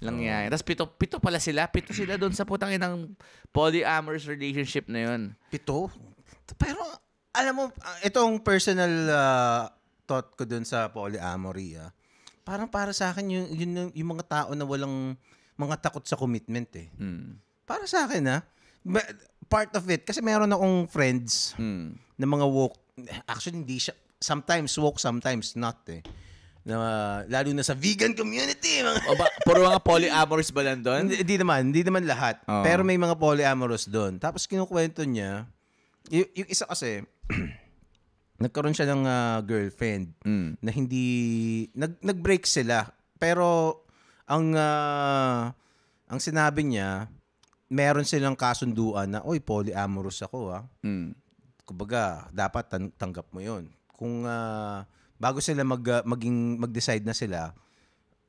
lang yan. Tapos pito, pito pala sila. Pito sila doon sa putang ng polyamorous relationship na yun. Pito? Pero, alam mo, ah, itong personal ah, thought ko dun sa polyamory, ah, parang para sa akin yung, yun, yung, yung mga tao na walang mga takot sa commitment eh. Mm. Para sa akin ah, part of it, kasi meron akong friends mm. na mga woke, actually hindi siya, sometimes woke, sometimes not eh. Na, lalo na sa vegan community. Mga o ba, puro mga polyamorous ba lang doon? Hindi, hindi naman, hindi naman lahat. Oh. Pero may mga polyamorous doon. Tapos kinukwento niya, y- yung isa kasi, nagkaroon siya ng uh, girlfriend mm. na hindi nag nag-break sila pero ang uh, ang sinabi niya meron silang kasunduan na oy polyamorous ako ah. Mm. Kumbaga dapat tan- tanggap mo 'yon. Kung uh, bago sila mag uh, maging mag-decide na sila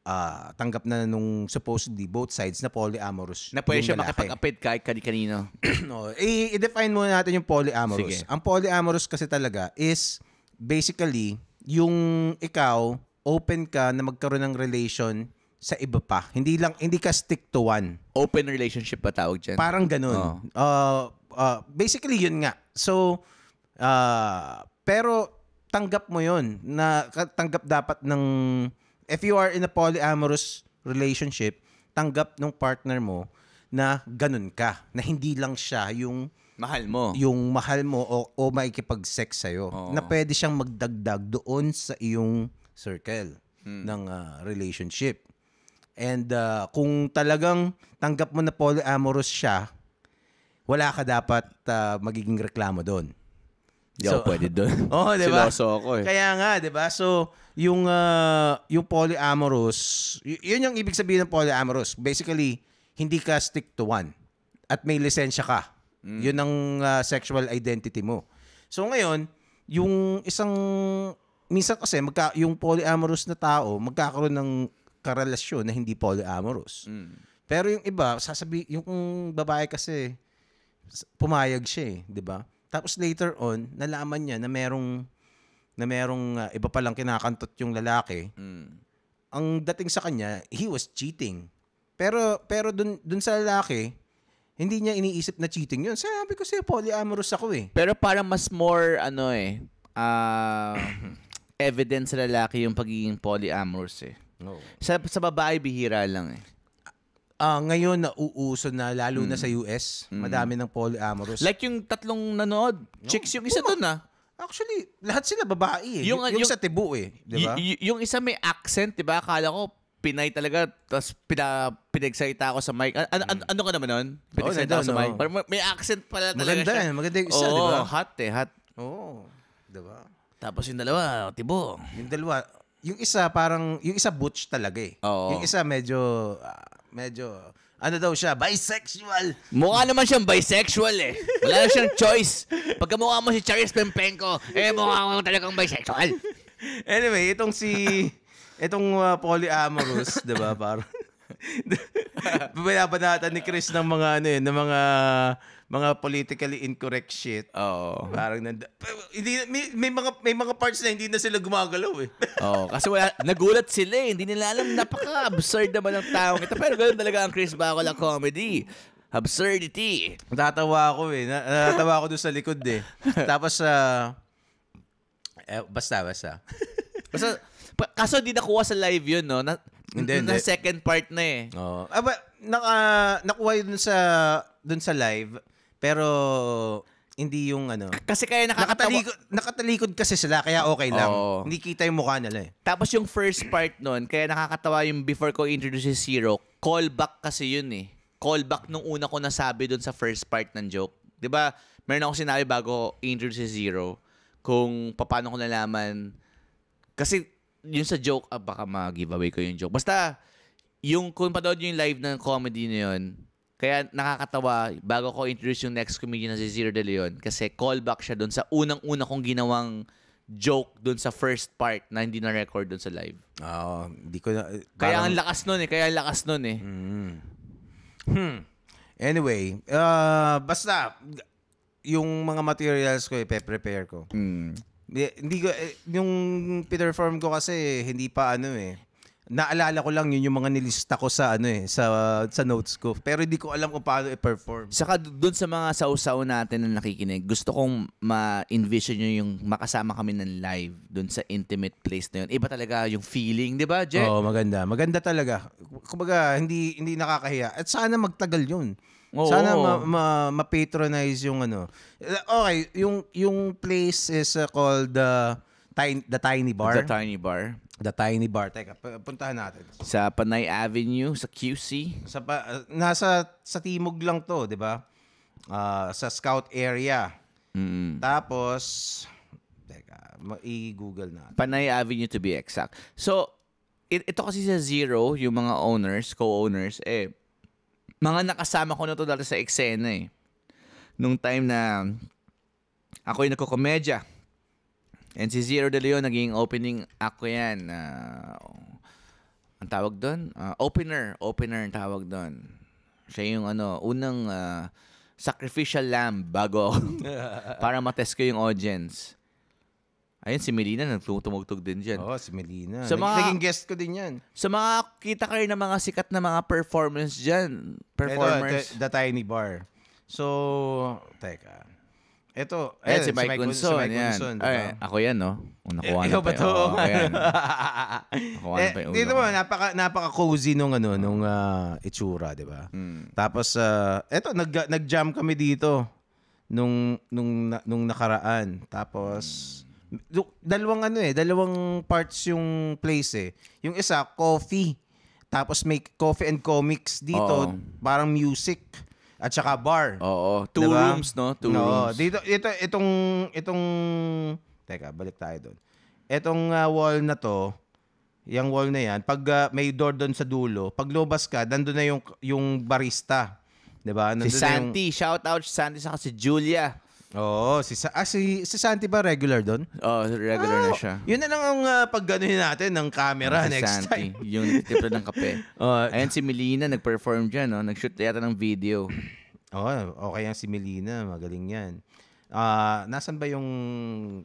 uh, tanggap na nung supposedly both sides na polyamorous. Na pwede siya makipag apid kahit kani kanino. no, oh, i-define muna natin yung polyamorous. Sige. Ang polyamorous kasi talaga is basically yung ikaw open ka na magkaroon ng relation sa iba pa. Hindi lang hindi ka stick to one. Open relationship ba tawag diyan? Parang ganoon. Oh. Uh, uh, basically yun nga. So uh, pero tanggap mo yun na tanggap dapat ng if you are in a polyamorous relationship, tanggap ng partner mo na ganun ka, na hindi lang siya yung mahal mo. Yung mahal mo o, o maikipag-sex sa iyo. Na pwede siyang magdagdag doon sa iyong circle hmm. ng uh, relationship. And uh, kung talagang tanggap mo na polyamorous siya, wala ka dapat uh, magiging reklamo doon. Hindi so, ako pwede doon. Oo, oh, di ba? Siloso ako eh. Kaya nga, di ba? So, yung, uh, yung polyamorous, yun yung ibig sabihin ng polyamorous. Basically, hindi ka stick to one. At may lisensya ka. Mm. Yun ang uh, sexual identity mo. So ngayon, yung isang, minsan kasi magka, yung polyamorous na tao, magkakaroon ng karelasyon na hindi polyamorous. Mm. Pero yung iba, sasabi, yung babae kasi, pumayag siya eh, di ba? Tapos later on, nalaman niya na merong na merong uh, iba lang kinakantot yung lalaki. Mm. Ang dating sa kanya, he was cheating. Pero pero dun dun sa lalaki, hindi niya iniisip na cheating yun. Sabi ko sa'yo, polyamorous ako eh. Pero para mas more, ano eh, uh, evidence sa lalaki yung pagiging polyamorous eh. No. Sa, sa babae, bihira lang eh uh, ngayon nauuso na lalo mm. na sa US, mm. Hmm. madami ng polyamorous. Like yung tatlong nanood, chicks yung isa doon ah. Actually, lahat sila babae eh. Yung, yung, yung sa Cebu eh, di ba? Y- yung isa may accent, di ba? Akala ko Pinay talaga, tapos pina, pinagsalita ako sa mic. Ano, an- ano ka naman nun? Pinagsalita oh, ako no, sa mic. Pero Parang may accent pala talaga maganda, siya. Maganda yung isa, oh, di ba? hot eh, hot. Oo, oh, di ba? Tapos yung dalawa, tibo. Yung dalawa, yung isa parang, yung isa butch talaga eh. Oo. Yung isa medyo, uh, medyo, ano daw siya, bisexual. Mukha naman siyang bisexual eh. Wala na siyang choice. Pagka mukha mo si Charis Pempenko, eh mukha mo talagang bisexual. anyway, itong si, itong uh, polyamorous, di ba? Parang, Binabanatan ni Chris ng mga ano eh, ng mga mga politically incorrect shit. Oo. Parang nand- hindi may, may mga may mga parts na hindi na sila gumagalaw eh. Oo, kasi wala, nagulat sila eh. Hindi nila alam napaka-absurd naman ng taong ito. Pero ganoon talaga ang Chris Bacol comedy absurdity. Natatawa ako eh. Natatawa ako doon sa likod eh. Tapos, uh, eh, basta, basta. basta, pa- kaso di nakuha sa live yun, no? Na- hindi, na second part na eh. Oo. Aba, ah, naka, nakuha yun sa, dun sa live, pero hindi yung ano. Kasi kaya nakakatawa. Nakatalikod, nakatalikod kasi sila, kaya okay lang. Oo. Hindi kita yung mukha nila eh. Tapos yung first part nun, kaya nakakatawa yung before ko introduce si Zero, callback kasi yun eh. Callback nung una ko nasabi dun sa first part ng joke. 'Di ba? Meron ako sinabi bago introduce si Zero kung paano ko nalaman kasi yun sa joke, ah, baka ma-giveaway ko yung joke. Basta, yung kung panood yung live ng comedy na yun, kaya nakakatawa, bago ko introduce yung next comedian na si Zero De Leon, kasi callback siya doon sa unang-una kong ginawang joke doon sa first part na hindi na-record doon sa live. Oo, hindi ko na... Parang... Kaya ang lakas noon eh, kaya ang lakas noon eh. Mm. Hmm. Anyway, uh, basta, yung mga materials ko, ipe-prepare eh, ko. Mm. Hindi ko, eh, yung perform ko kasi hindi pa ano eh. Naalala ko lang yun yung mga nilista ko sa ano eh, sa sa notes ko. Pero hindi ko alam kung paano i-perform. Saka doon sa mga sausaw natin na nakikinig, gusto kong ma-envision nyo yung makasama kami ng live doon sa intimate place na yun. Iba talaga yung feeling, di ba, Jet? Oo, maganda. Maganda talaga. Kumbaga, hindi hindi nakakahiya. At sana magtagal yun. Oo. Sana ma- ma- ma-patronize yung ano. Okay, yung yung place is uh, called uh, the the Tiny Bar. The Tiny Bar. The Tiny Bar. Teka, puntahan natin. Sa Panay Avenue, sa QC. Sa pa, uh, nasa sa timog lang 'to, 'di ba? Uh, sa scout area. Mm. Tapos teka, i-google natin. Panay Avenue to be exact. So, it, ito kasi sa Zero, yung mga owners, co-owners, eh, mga nakasama ko na to dati sa eksena eh. Nung time na ako yung nagkukomedya. And si Zero De Leon, naging opening ako yan. Uh, ang tawag doon? Uh, ah, opener. Opener ang tawag doon. Siya yung ano, unang uh, sacrificial lamb bago para matest ko yung audience. Ayun, si Melina nagtumugtog din dyan. Oo, oh, si Melina. Sa mga, Naging guest ko din yan. Sa mga kita kayo ng mga sikat na mga performance dyan. Performers. Ito, the, the Tiny Bar. So, teka. Ito. Ayan, eh, si Mike Gunson. Si Mike Gunson. Ay, ako yan, no? Una ko ano ba to? Oh, ayan. Eh, pa yung Dito mo, napaka, napaka-cozy nung, ano, nung uh, itsura, di ba? Mm. Tapos, uh, eto, nag, nag-jam kami dito nung, nung, nung nakaraan. Tapos, mm dalawang ano eh, dalawang parts yung place eh. Yung isa, coffee. Tapos may coffee and comics dito, Oo. parang music at saka bar. Oo. Two Diba? rooms, no? Two no. rooms. dito ito itong itong teka, balik tayo doon. Etong ah, wall na to, yung wall na yan, pag ah, may door doon sa dulo, pag lobas ka, nandun na yung yung barista. 'Di ba? si Nandun na yung- Santi. Shout out si Santi sa si Julia. Oo, oh, si, ah, si, si Santi ba regular doon? Oh, regular na ah, siya. Yun na lang ang uh, pagganuhin natin ng camera ah, Si next Santi, time. yung nagtitipla ng kape. Oh, Ayan si Melina, nag-perform dyan. No? Nag-shoot yata ng video. oh, okay yan si Melina, magaling yan. Ah, nasan ba yung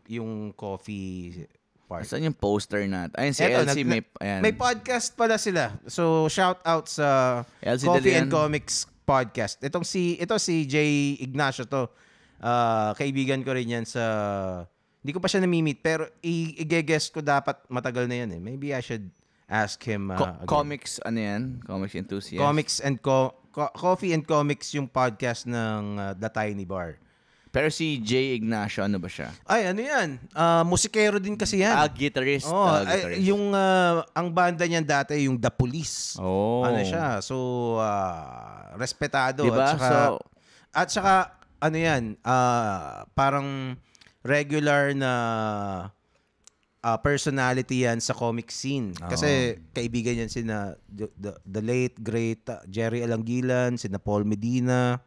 yung coffee part? Saan yung poster natin? Ayun, si Eto, may... Ayan. May podcast pala sila. So shout out sa LC Coffee and Comics podcast. Itong si ito si Jay Ignacio to. Uh, kaibigan ko rin yan sa... Hindi ko pa siya namimit pero i-guess ko dapat matagal na yan eh. Maybe I should ask him uh, Co- ah, Comics, ano yan? Comics enthusiast? Comics and co- co- Coffee and Comics yung podcast ng uh, The Tiny Bar. Pero si Jay Ignacio, ano ba siya? Ay, ano yan? Uh, musikero din kasi yan. Ah, guitarist. Oh, uh, guitarist. Ay, yung, uh, ang banda niyan dati, yung The Police. Oh. Ano siya? So, uh, respetado. Diba? At saka, so, at saka ano yan, uh, parang regular na uh, personality yan sa comic scene. Kasi oh. kaibigan yan sina the, the, the late, great uh, Jerry Alangilan, sina Paul Medina,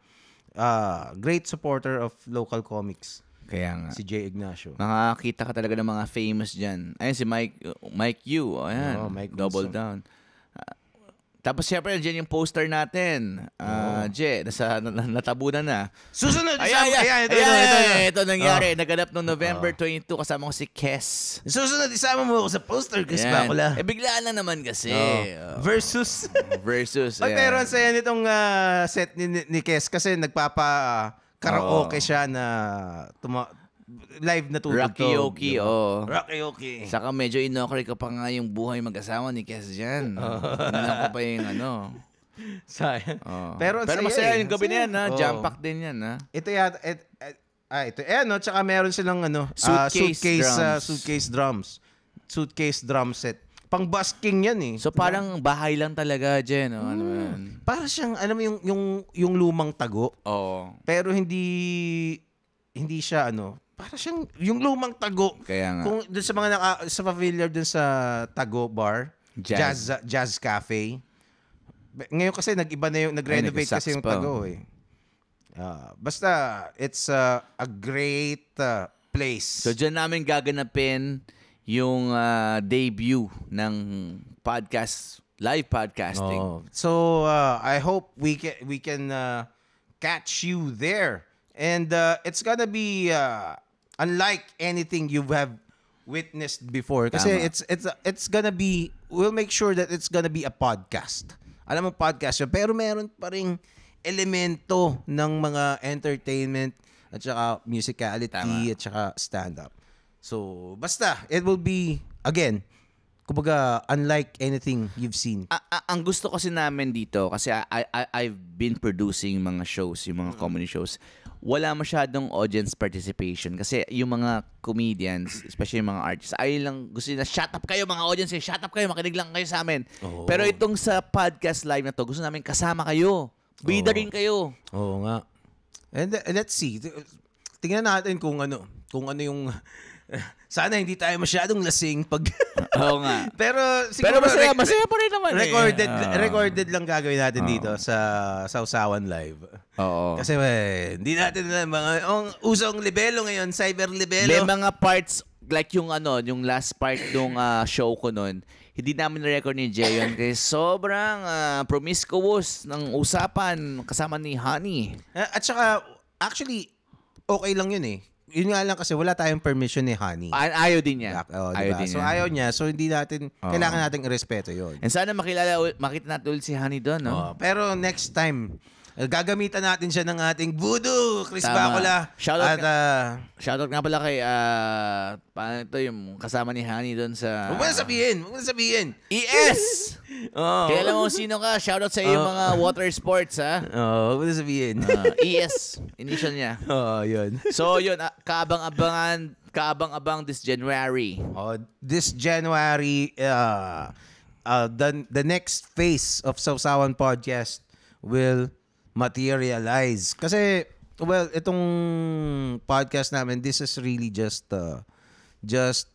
uh, great supporter of local comics. Kaya nga. Si Jay Ignacio. Nakakita ka talaga ng mga famous dyan. Ayun, si Mike, Mike Yu. Ayan, oh, Mike double Wilson. down. Tapos siyempre, nandiyan yung poster natin. Uh, ah, oh. Je, nasa, na, natabunan na. Susunod! Ayan, isang, ayan, ayan, ito, ayan, ito, ito, ito, ito nangyari. Oh. Naganap noong November oh. 22, kasama ko si Kes. Susunod, isama mo ako sa poster, Kes Bakula. Eh, biglaan na naman kasi. Oh. oh. Versus. Versus. Pag meron sa'yo nitong uh, set ni, ni Kes kasi nagpapa... Uh, karaoke oh. siya na tuma- live na tutugtog. Rocky Yoki, oo. Oh. Rocky Yoki. Saka medyo inokre ka pa nga yung buhay mag-asawa ni Kes dyan. Ano ko pa yung ano. Sayang. Oh. Pero, Pero masaya eh. yung gabi niyan, ha? Oh. Jump-pack din yan, ha? Ito yata, et, et, ah, ito. Eh, ano, Tsaka meron silang, ano, ah, suitcase, uh, suitcase, ah, drums. Uh, suitcase drums. Suitcase drum set. Pang busking yan eh. So parang bahay lang talaga dyan. No? Oh, ano hmm. yan? Para siyang, alam mo, yung, yung, yung lumang tago. Oo. Pero hindi, hindi siya ano, para siyang yung lumang tago. Kaya nga. Kung dun sa mga naka, sa familiar dun sa Tago Bar, Jazz Jazz, jazz Cafe. Ngayon kasi nag-iba na yung nag-renovate kasi yung Tago eh. Uh, basta it's uh, a great uh, place. So diyan namin gaganapin yung uh, debut ng podcast live podcasting. Oh. So uh, I hope we can we can uh, catch you there. And uh, it's gonna be uh, Unlike anything you have witnessed before kasi Tama. it's it's it's gonna be we'll make sure that it's gonna be a podcast. Alam mo podcast yun, pero meron pa ring elemento ng mga entertainment at saka musicality Tama. at saka stand up. So, basta it will be again kumbaga unlike anything you've seen. A- a- ang gusto kasi namin dito kasi I- I- I've been producing mga shows, yung mga comedy shows wala masyadong audience participation kasi yung mga comedians, especially yung mga artists, ay lang gusto nila shut up kayo mga audience, eh. shut up kayo, makinig lang kayo sa amin. Oo. Pero itong sa podcast live na to, gusto namin kasama kayo. Bida rin kayo. Oo nga. And uh, let's see. Tingnan natin kung ano, kung ano yung Sana hindi tayo masyadong lasing pag Oo nga. Pero siguro Pero masaya, masaya pa rin naman. Eh. Recorded eh. Oh. recorded lang gagawin natin oh. dito sa Sausawan Live. Oo. Kasi eh, hindi natin alam mga ang usong libelo ngayon, cyber libelo. May mga parts like yung ano, yung last part ng uh, ah, show ko noon, hindi namin na-record ni Jay kasi sobrang uh, promiscuous ng usapan kasama ni Honey. Eh, at saka, actually, okay lang yun eh yun nga lang kasi wala tayong permission ni Honey. Ay, ayaw din niya. Diba? Oh, diba? ayaw din so, niya. ayaw niya. So, hindi natin, oh. kailangan natin irespeto yun. And sana makilala, makita natin ulit si Honey doon, no? Oh. Pero next time, Gagamitan natin siya ng ating voodoo, Chris Tama. Bakula. Shoutout, At, ka, uh, shoutout nga pala kay, uh, paano ito yung kasama ni Honey doon sa... Huwag mo na sabihin, huwag mo na sabihin. ES! oh. Kaya mo sino ka, shoutout sa iyong oh. mga water sports, ha? Oo, oh, huwag mo na sabihin. uh, ah, ES, initial niya. Oo, oh, yun. So, yun, uh, kaabang-abangan, kaabang-abang this January. Oh, this January, uh, uh, the, the next phase of Sausawan Podcast will materialize. Kasi, well, itong podcast namin, this is really just, uh, just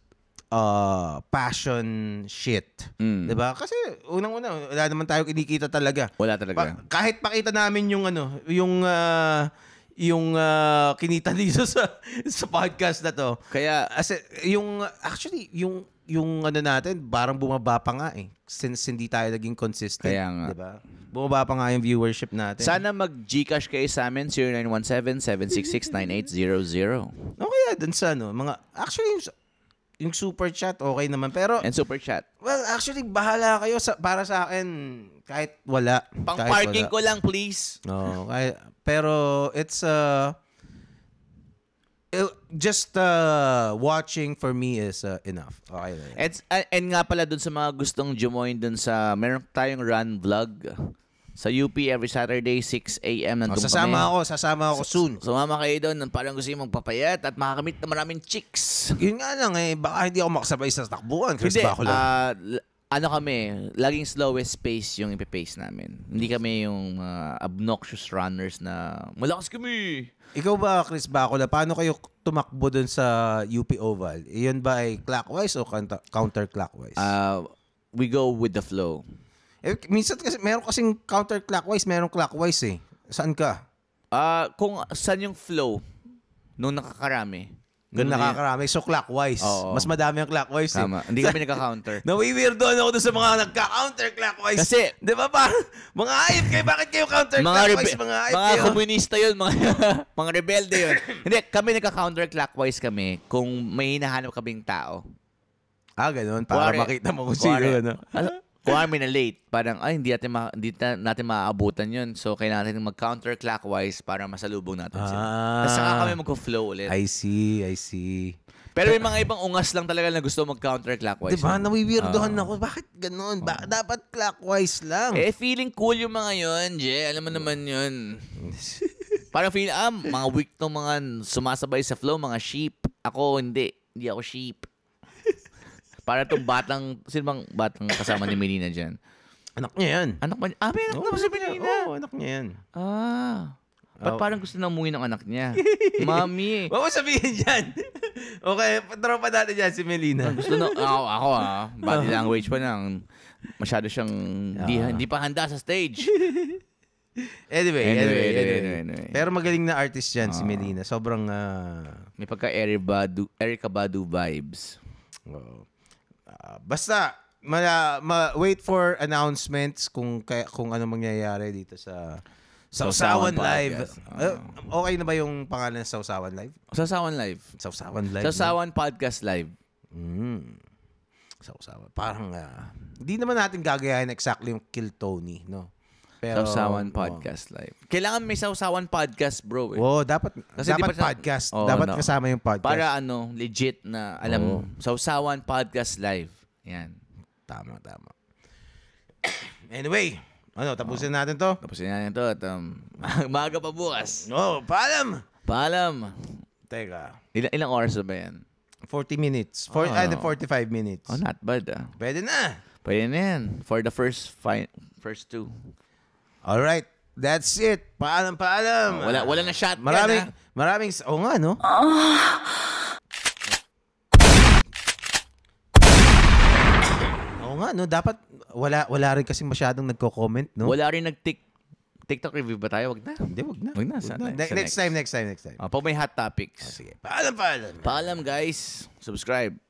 uh, passion shit. Mm. 'Di diba? Kasi unang-una, wala naman tayong kinikita talaga. Wala talaga. Pa- kahit pakita namin yung ano, yung uh, yung uh, kinita dito sa sa podcast na to. Kaya as a, yung actually yung yung ano natin, parang bumaba pa nga eh. Since hindi tayo naging consistent. Kaya nga. Diba? Bumaba pa nga yung viewership natin. Sana mag-Gcash kayo sa amin, 0917-766-9800. o dun sa ano, mga, actually, yung, yung super chat, okay naman. Pero, And super chat. Well, actually, bahala kayo sa, para sa akin, kahit wala. Pang parking ko lang, please. No, kahit, pero it's, uh, just uh, watching for me is uh, enough. Okay na. And, and nga pala dun sa mga gustong jumoin dun sa, meron tayong run vlog sa UP every Saturday, 6 a.m. Nandun oh, sasama kami. ako, sasama ako soon. Sumama kayo doon, parang gusto mong papayat at makakamit na maraming chicks. Yun nga lang eh, baka hindi ako makasabay sa takbuhan, Chris Hindi, Bacolod. ah, l- ano kami, laging slowest pace yung ipipace namin. Hindi kami yung mga ah, obnoxious runners na, malakas kami! Ikaw ba, Chris Bacola, paano kayo tumakbo doon sa UP Oval? Iyon ba ay clockwise o counterclockwise? Uh, we go with the flow. Eh, minsan kasi, meron kasing counterclockwise, meron clockwise eh. Saan ka? Uh, kung saan yung flow nung nakakarami. Doon Ano nakakarami. So clockwise. Oo. Mas madami ang clockwise. Eh. Tama. Hindi kami nagka-counter. Nawiwirdoan ako doon sa mga nagka-counter clockwise. Kasi- di ba parang, mga ayot kayo, bakit kayo counter mga clockwise? mga ayot mga kayo. komunista yun, mga, mga rebelde yun. Hindi, kami nagka clockwise kami kung may hinahanap kaming tao. ah, ganun. Para Kuwari- makita mo kung sino. kuwari, Ano? ano? kung kami na late, parang, ay, hindi natin, ma- hindi natin maaabutan yun. So, kailangan natin mag-counterclockwise para masalubong natin sila. Ah. Tapos saka ah. kami mag-flow ulit. I see, I see. Pero may mga ibang ungas lang talaga na gusto mag-counterclockwise. Diba? Nawiwirdohan ah. ako. Bakit ganun? Ba- ah. dapat clockwise lang. Eh, feeling cool yung mga yun, Je. Alam mo naman yun. Parang feel, ah, mga weak mga sumasabay sa flow, mga sheep. Ako, hindi. Hindi ako sheep. Para itong batang, sino bang batang kasama ni Melina dyan? Anak niya yan. Anak ba? Ah, may anak oh, na ba si Melina? Oo, oh, anak niya yan. Ah. Ba't oh. parang gusto na umuwi ng anak niya? Mami. Huwag mo sabihin dyan. okay, pa natin dyan si Melina. Ah, gusto na, ako, ako ah, body ah. language pa nang masyado siyang hindi uh. Ah. di pa handa sa stage. anyway, anyway, anyway, anyway, anyway, anyway, Pero magaling na artist yan uh, si Melina. Sobrang... Uh, May pagka Erika Badu, Erika Badu vibes. Oo. Uh, basta ma, ma, wait for announcements kung kaya, kung ano mangyayari dito sa Sausawan, Live. Uh, okay na ba yung pangalan ng Sausawan Live? Sausawan Live. Sausawan Live. Sausawan Podcast Live. Mm. Sausawan. Parang, uh, hindi naman natin gagayahin exactly yung Kill Tony, no? Pero, Sausawan oh. Podcast oh. Live. Kailangan may Sausawan Podcast, bro. Eh. Oo, oh, dapat, Kasi dapat pa, podcast. Oh, dapat no. kasama yung podcast. Para ano, legit na, alam mo, Sausawan Podcast Live. Yan. Tama, tama. Anyway, ano, tapusin oh. natin to? Tapusin natin to at um, maaga pa bukas. No, oh, paalam! Paalam! Teka. Ilang, ilang oras ba yan? 40 minutes. For, oh, no. 45 minutes. Oh, not bad ah. Pwede na! Pwede na yan. For the first, fi- first two. All right. That's it. Paalam, paalam. Oh, wala, wala na shot. Maraming, ha? maraming, o oh, nga, no? Oo nga, no? Dapat, wala, wala rin kasi masyadong nagko-comment, no? Wala rin nag-tik TikTok review ba tayo? Wag na. Hindi, wag na. Wag na. Wag na. Next, next time, next time, next time. Uh, oh, pag may hot topics. Oh, sige. Paalam, paalam. Paalam, guys. Subscribe.